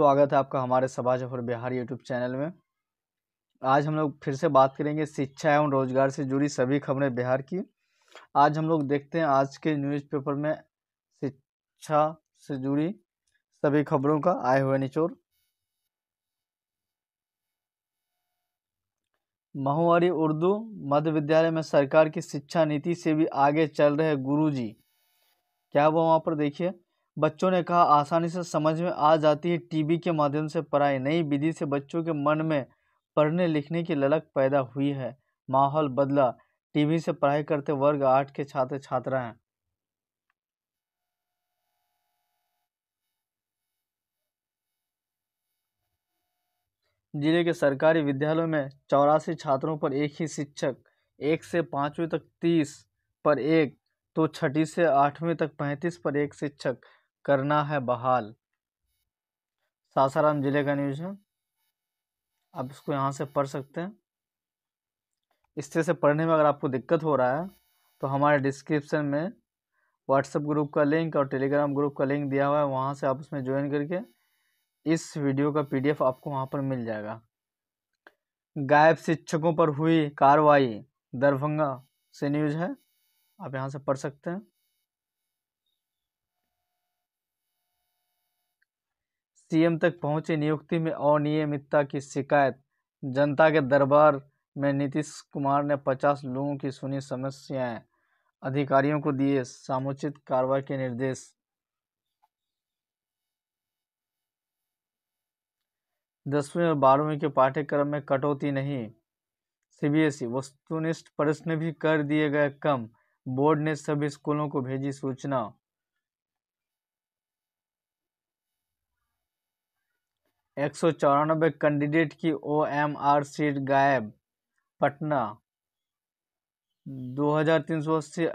स्वागत है आपका हमारे सभा जफर बिहार यूट्यूब चैनल में आज हम लोग फिर से बात करेंगे शिक्षा एवं रोजगार से जुड़ी सभी खबरें बिहार की आज हम लोग देखते हैं आज के न्यूज़पेपर में शिक्षा से जुड़ी सभी खबरों का आए हुए निचोर महुआरी उर्दू मध्य विद्यालय में सरकार की शिक्षा नीति से भी आगे चल रहे गुरुजी क्या वो वहाँ पर देखिए बच्चों ने कहा आसानी से समझ में आ जाती है टीवी के माध्यम से पढ़ाई नई विधि से बच्चों के मन में पढ़ने लिखने की ललक पैदा हुई है माहौल बदला टीवी से पढ़ाई करते वर्ग आठ के छात्र छात्रा हैं जिले के सरकारी विद्यालयों में चौरासी छात्रों पर एक ही शिक्षक एक से पाँचवीं तक तीस पर एक तो छठी से आठवीं तक पैंतीस पर एक शिक्षक करना है बहाल सासाराम ज़िले का न्यूज़ है आप इसको यहाँ से पढ़ सकते हैं इस तरह से पढ़ने में अगर आपको दिक्कत हो रहा है तो हमारे डिस्क्रिप्शन में व्हाट्सएप ग्रुप का लिंक और टेलीग्राम ग्रुप का लिंक दिया हुआ है वहाँ से आप उसमें ज्वाइन करके इस वीडियो का पीडीएफ आपको वहाँ पर मिल जाएगा गायब शिक्षकों पर हुई कार्रवाई दरभंगा से न्यूज़ है आप यहाँ से पढ़ सकते हैं सीएम तक पहुंची नियुक्ति में अनियमितता की शिकायत जनता के दरबार में नीतीश कुमार ने पचास लोगों की सुनी समस्याएं अधिकारियों को दिए समुचित कार्रवाई के निर्देश दसवीं और बारहवीं के पाठ्यक्रम में कटौती नहीं सीबीएसई वस्तुनिष्ठ प्रश्न भी कर दिए गए कम बोर्ड ने सभी स्कूलों को भेजी सूचना एक सौ चौरानबे कैंडिडेट की ओ एम आर सीट गायब पटना दो हजार तीन सौ अस्सी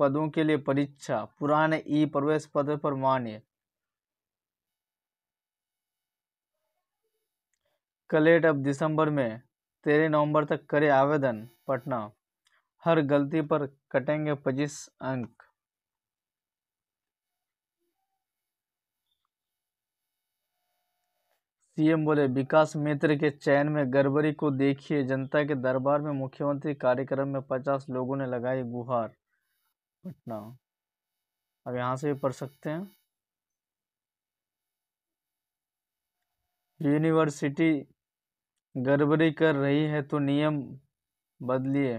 पदों के लिए परीक्षा पुराने ई प्रवेश पत्र पर मान्य कलेट अब दिसंबर में तेरह नवंबर तक करे आवेदन पटना हर गलती पर कटेंगे पच्चीस अंक सीएम बोले विकास मित्र के चयन में गड़बड़ी को देखिए जनता के दरबार में मुख्यमंत्री कार्यक्रम में पचास लोगों ने लगाई गुहार पटना अब यहाँ से भी पढ़ सकते हैं यूनिवर्सिटी गड़बड़ी कर रही है तो नियम बदलिए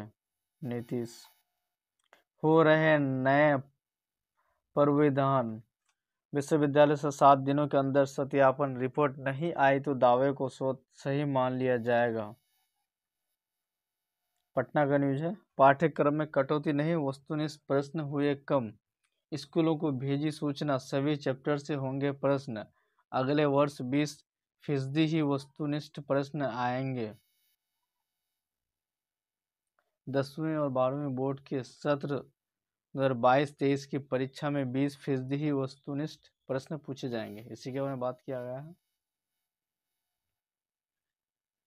नीतीश हो रहे नए प्रविधान विश्वविद्यालय से सात दिनों के अंदर सत्यापन रिपोर्ट नहीं आई तो दावे को सही मान लिया जाएगा पटना का न्यूज है पाठ्यक्रम में कटौती नहीं वस्तुनिष्ठ प्रश्न हुए कम स्कूलों को भेजी सूचना सभी चैप्टर से होंगे प्रश्न अगले वर्ष बीस फीसदी ही वस्तुनिष्ठ प्रश्न आएंगे दसवीं और बारहवीं बोर्ड के सत्र 2022 हज़ार तेईस की परीक्षा में 20 फीसदी ही वस्तुनिष्ठ प्रश्न पूछे जाएंगे इसी के बारे में बात किया गया है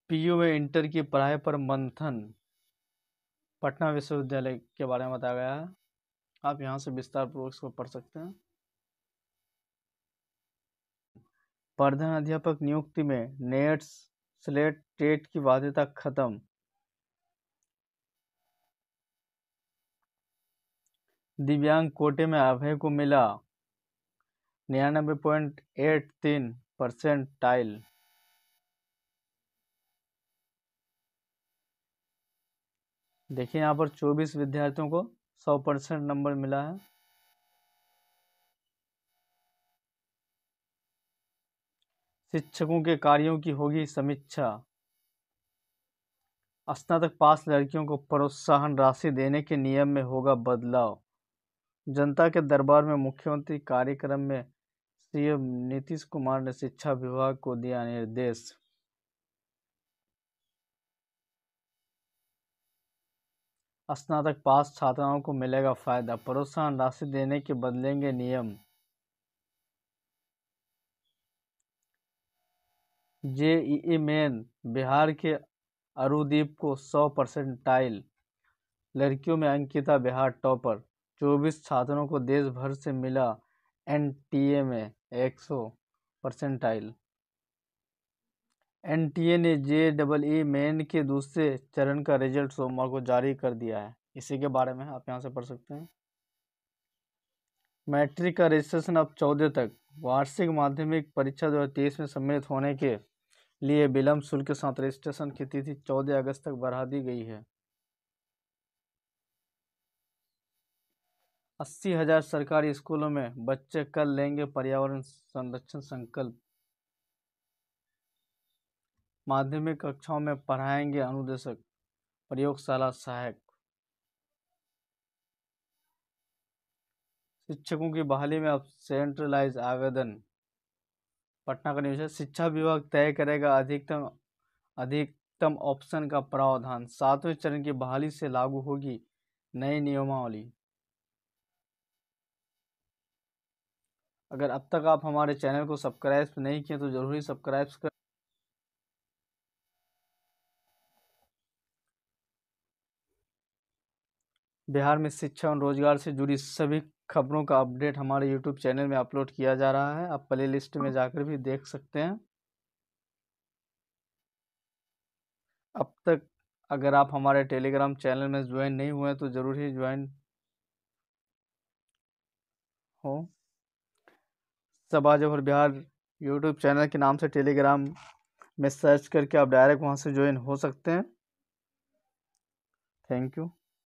पीयू में इंटर की पढ़ाई पर मंथन पटना विश्वविद्यालय के बारे में बताया गया है आप यहां से विस्तार पूर्वक इसको पढ़ सकते हैं प्रधान अध्यापक नियुक्ति में नेट्स स्लेट टेट की बाध्यता खत्म दिव्यांग कोटे में अभय को मिला निन्यानबे पॉइंट एट तीन परसेंट टाइल देखिए यहाँ पर 24 विद्यार्थियों को 100 परसेंट नंबर मिला है शिक्षकों के कार्यों की होगी समीक्षा स्नातक पास लड़कियों को प्रोत्साहन राशि देने के नियम में होगा बदलाव जनता के दरबार में मुख्यमंत्री कार्यक्रम में सीएम नीतीश कुमार ने शिक्षा विभाग को दिया निर्देश स्नातक पास छात्राओं को मिलेगा फायदा प्रोत्साहन राशि देने के बदलेंगे नियम जेई मेन बिहार के अरुदीप को 100 टाइल लड़कियों में अंकिता बिहार टॉपर चौबीस छात्रों को देश भर से मिला ए में एक सौ परसेंटाइल ए ने जे डबल ई मेन के दूसरे चरण का रिजल्ट सोमवार को जारी कर दिया है इसी के बारे में आप यहाँ से पढ़ सकते हैं मैट्रिक का रजिस्ट्रेशन अब चौदह तक वार्षिक माध्यमिक परीक्षा दो में सम्मिलित होने के लिए विलम्ब शुल्क के साथ रजिस्ट्रेशन की तिथि चौदह अगस्त तक बढ़ा दी गई है अस्सी हजार सरकारी स्कूलों में बच्चे कल लेंगे पर्यावरण संरक्षण संकल्प माध्यमिक कक्षाओं में पढ़ाएंगे अनुदेशक प्रयोगशाला सहायक शिक्षकों की बहाली में अब सेंट्रलाइज आवेदन पटना का निवेश शिक्षा विभाग तय करेगा अधिकतम अधिकतम ऑप्शन का प्रावधान सातवें चरण की बहाली से लागू होगी नई नियमावली अगर अब तक आप हमारे चैनल को सब्सक्राइब नहीं किए तो ज़रूर ही सब्सक्राइब कर बिहार में शिक्षा और रोजगार से जुड़ी सभी खबरों का अपडेट हमारे यूट्यूब चैनल में अपलोड किया जा रहा है आप प्ले लिस्ट में जाकर भी देख सकते हैं अब तक अगर आप हमारे टेलीग्राम चैनल में ज्वाइन नहीं हुए तो ज़रूर ही ज्वाइन हो सबा जफर बिहार यूट्यूब चैनल के नाम से टेलीग्राम में सर्च करके आप डायरेक्ट वहाँ से ज्वाइन हो सकते हैं थैंक यू